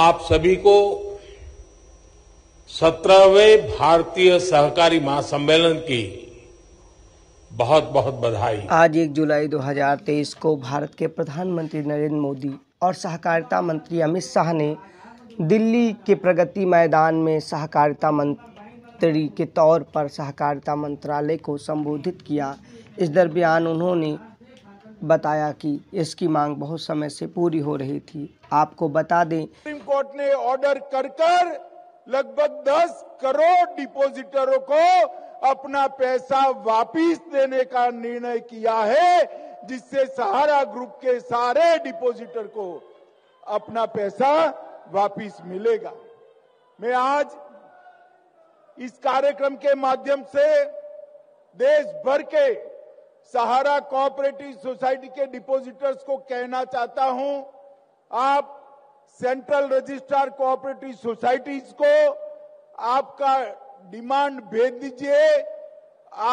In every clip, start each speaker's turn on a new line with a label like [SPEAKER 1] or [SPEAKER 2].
[SPEAKER 1] आप सभी को सत्रहवें भारतीय सहकारी महासम्मेलन की बहुत बहुत बधाई
[SPEAKER 2] आज 1 जुलाई 2023 को भारत के प्रधानमंत्री नरेंद्र मोदी और सहकारिता मंत्री अमित शाह ने दिल्ली के प्रगति मैदान में सहकारिता मंत्री के तौर पर सहकारिता मंत्रालय को संबोधित किया इस दरमियान उन्होंने बताया कि इसकी मांग बहुत समय से पूरी हो रही थी आपको बता दें
[SPEAKER 1] कोर्ट ने ऑर्डर कर कर लगभग 10 करोड़ डिपोजिटरों को अपना पैसा वापिस देने का निर्णय किया है जिससे सहारा ग्रुप के सारे डिपोजिटर को अपना पैसा वापिस मिलेगा मैं आज इस कार्यक्रम के माध्यम से देश भर के सहारा कोऑपरेटिव सोसाइटी के डिपोजिटर्स को कहना चाहता हूं आप सेंट्रल रजिस्ट्रार कोऑपरेटिव सोसाइटीज को आपका डिमांड भेज दीजिए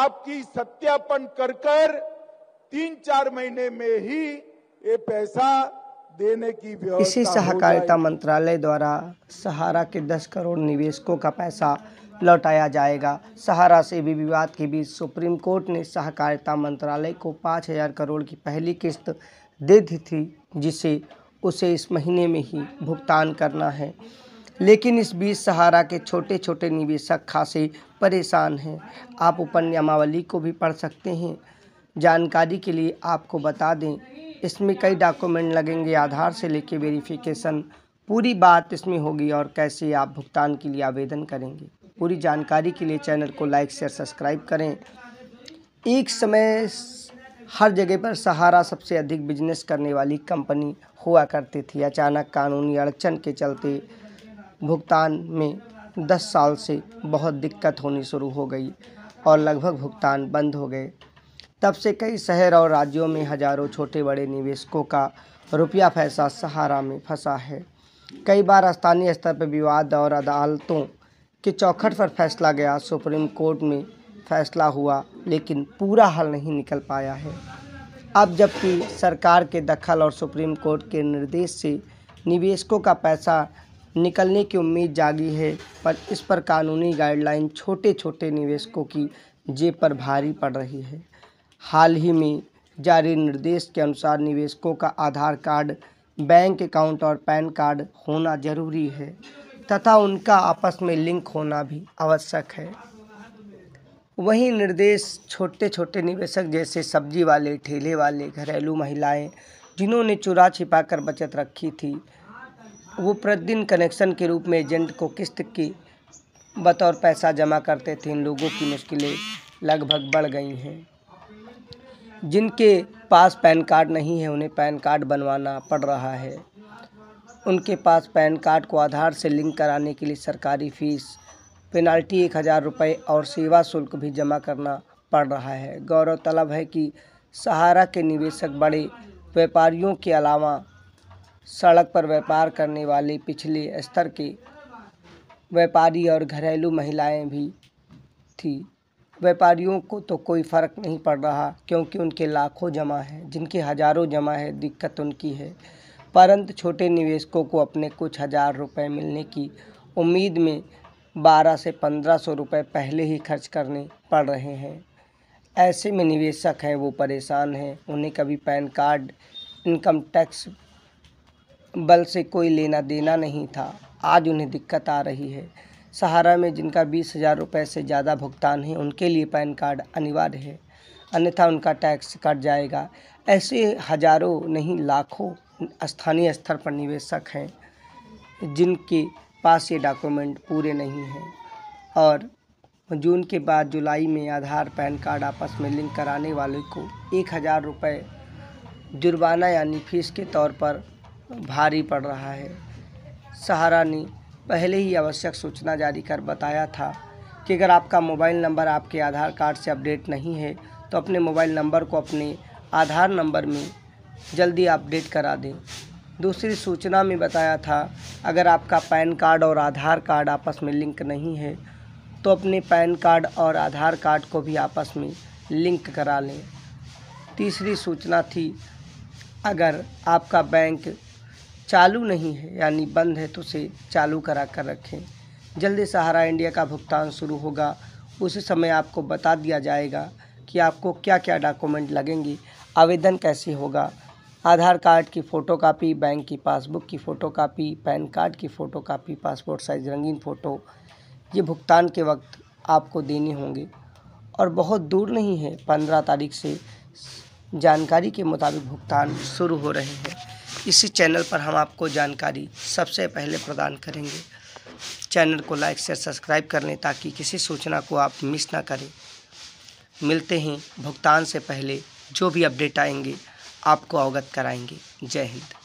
[SPEAKER 1] आपकी सत्यापन कर कर तीन चार महीने में ही ये पैसा देने की व्यवस्था इसी सहकारिता
[SPEAKER 2] मंत्रालय द्वारा सहारा के दस करोड़ निवेशकों का पैसा लौटाया जाएगा सहारा से भी विवाद के बीच सुप्रीम कोर्ट ने सहकारिता मंत्रालय को पाँच हजार करोड़ की पहली किस्त दे दी थी जिसे उसे इस महीने में ही भुगतान करना है लेकिन इस बीच सहारा के छोटे छोटे निवेशक खासे परेशान हैं आप नियमावली को भी पढ़ सकते हैं जानकारी के लिए आपको बता दें इसमें कई डॉक्यूमेंट लगेंगे आधार से लेके वेरिफिकेशन पूरी बात इसमें होगी और कैसे आप भुगतान के लिए आवेदन करेंगे पूरी जानकारी के लिए चैनल को लाइक शेयर सब्सक्राइब करें एक समय हर जगह पर सहारा सबसे अधिक बिजनेस करने वाली कंपनी हुआ करती थी अचानक कानूनी अड़चन के चलते भुगतान में 10 साल से बहुत दिक्कत होनी शुरू हो गई और लगभग भुगतान बंद हो गए तब से कई शहर और राज्यों में हजारों छोटे बड़े निवेशकों का रुपया पैसा सहारा में फंसा है कई बार स्थानीय स्तर पर विवाद और अदालतों के चौखट पर फैसला गया सुप्रीम कोर्ट में फैसला हुआ लेकिन पूरा हल नहीं निकल पाया है अब जबकि सरकार के दखल और सुप्रीम कोर्ट के निर्देश से निवेशकों का पैसा निकलने की उम्मीद जागी है पर इस पर कानूनी गाइडलाइन छोटे छोटे निवेशकों की जेब पर भारी पड़ रही है हाल ही में जारी निर्देश के अनुसार निवेशकों का आधार कार्ड बैंक अकाउंट और पैन कार्ड होना जरूरी है तथा उनका आपस में लिंक होना भी आवश्यक है वहीं निर्देश छोटे छोटे निवेशक जैसे सब्जी वाले ठेले वाले घरेलू महिलाएं जिन्होंने चुरा छिपा कर बचत रखी थी वो प्रतिदिन कनेक्शन के रूप में एजेंट को किस्त की बतौर पैसा जमा करते थे इन लोगों की मुश्किलें लगभग बढ़ गई हैं जिनके पास पैन कार्ड नहीं है उन्हें पैन कार्ड बनवाना पड़ रहा है उनके पास पैन कार्ड को आधार से लिंक कराने के लिए सरकारी फ़ीस पेनाल्टी एक हज़ार रुपये और सेवा शुल्क भी जमा करना पड़ रहा है गौरवतलब है कि सहारा के निवेशक बड़े व्यापारियों के अलावा सड़क पर व्यापार करने वाले पिछले स्तर के व्यापारी और घरेलू महिलाएं भी थी व्यापारियों को तो कोई फ़र्क नहीं पड़ रहा क्योंकि उनके लाखों जमा हैं जिनके हज़ारों जमा है दिक्कत उनकी है परंतु छोटे निवेशकों को अपने कुछ हज़ार रुपए मिलने की उम्मीद में बारह से पंद्रह सौ रुपये पहले ही खर्च करने पड़ रहे हैं ऐसे में निवेशक हैं वो परेशान हैं उन्हें कभी पैन कार्ड इनकम टैक्स बल से कोई लेना देना नहीं था आज उन्हें दिक्कत आ रही है सहारा में जिनका बीस हज़ार रुपये से ज़्यादा भुगतान है उनके लिए पैन कार्ड अनिवार्य है अन्यथा उनका टैक्स कट जाएगा ऐसे हजारों नहीं लाखों स्थानीय स्तर पर निवेशक हैं जिनके पास ये डॉक्यूमेंट पूरे नहीं हैं और जून के बाद जुलाई में आधार पैन कार्ड आपस में लिंक कराने वाले को एक हज़ार रुपये जुर्माना यानी फीस के तौर पर भारी पड़ रहा है सहारा ने पहले ही आवश्यक सूचना जारी कर बताया था कि अगर आपका मोबाइल नंबर आपके आधार कार्ड से अपडेट नहीं है तो अपने मोबाइल नंबर को अपने आधार नंबर में जल्दी अपडेट करा दें दूसरी सूचना में बताया था अगर आपका पैन कार्ड और आधार कार्ड आपस में लिंक नहीं है तो अपने पैन कार्ड और आधार कार्ड को भी आपस में लिंक करा लें तीसरी सूचना थी अगर आपका बैंक चालू नहीं है यानी बंद है तो उसे चालू करा कर रखें जल्दी सहारा इंडिया का भुगतान शुरू होगा उसी समय आपको बता दिया जाएगा कि आपको क्या क्या डॉक्यूमेंट लगेंगे आवेदन कैसे होगा आधार कार्ड की कापी बैंक की पासबुक की कापी पैन कार्ड की कापी पासपोर्ट साइज़ रंगीन फ़ोटो ये भुगतान के वक्त आपको देने होंगे और बहुत दूर नहीं है पंद्रह तारीख से जानकारी के मुताबिक भुगतान शुरू हो रहे हैं इसी चैनल पर हम आपको जानकारी सबसे पहले प्रदान करेंगे चैनल को लाइक शेयर सब्सक्राइब कर लें ताकि किसी सूचना को आप मिस ना करें मिलते हैं भुगतान से पहले जो भी अपडेट आएंगे आपको अवगत कराएंगे जय हिंद